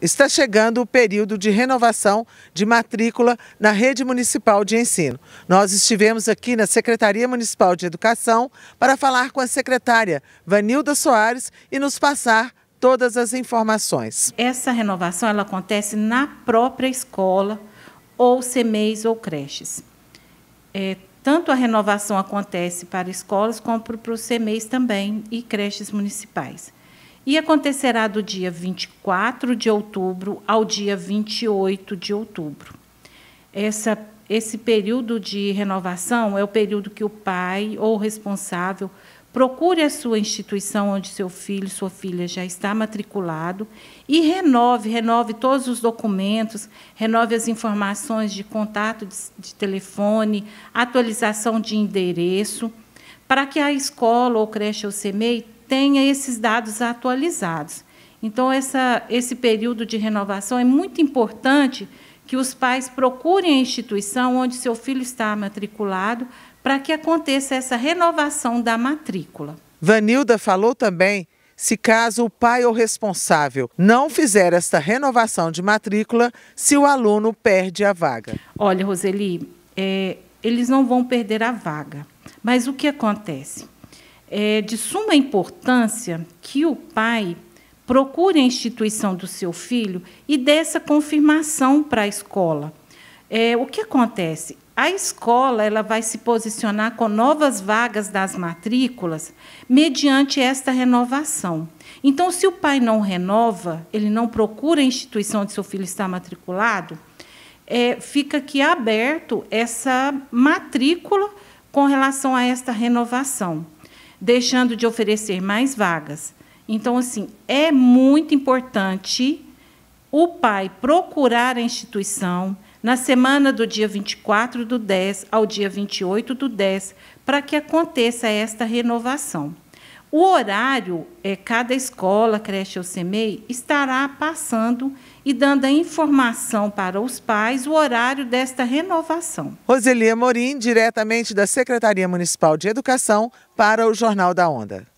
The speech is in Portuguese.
está chegando o período de renovação de matrícula na rede municipal de ensino. Nós estivemos aqui na Secretaria Municipal de Educação para falar com a secretária Vanilda Soares e nos passar todas as informações. Essa renovação ela acontece na própria escola, ou CMEIs ou creches. É, tanto a renovação acontece para escolas como para os CMEIs também e creches municipais e acontecerá do dia 24 de outubro ao dia 28 de outubro. Essa, esse período de renovação é o período que o pai ou o responsável procure a sua instituição onde seu filho, sua filha já está matriculado e renove, renove todos os documentos, renove as informações de contato de, de telefone, atualização de endereço, para que a escola ou creche ou cemei tenha esses dados atualizados. Então, essa, esse período de renovação é muito importante que os pais procurem a instituição onde seu filho está matriculado para que aconteça essa renovação da matrícula. Vanilda falou também se caso o pai ou responsável não fizer esta renovação de matrícula, se o aluno perde a vaga. Olha, Roseli, é, eles não vão perder a vaga. Mas o que acontece? é de suma importância que o pai procure a instituição do seu filho e dê essa confirmação para a escola. É, o que acontece? A escola ela vai se posicionar com novas vagas das matrículas mediante esta renovação. Então, se o pai não renova, ele não procura a instituição de seu filho estar matriculado, é, fica aqui aberto essa matrícula com relação a esta renovação deixando de oferecer mais vagas. Então, assim, é muito importante o pai procurar a instituição na semana do dia 24 do 10 ao dia 28 do 10, para que aconteça esta renovação. O horário, é, cada escola, creche ou CEMEI, estará passando e dando a informação para os pais o horário desta renovação. Roselia Morim, diretamente da Secretaria Municipal de Educação, para o Jornal da Onda.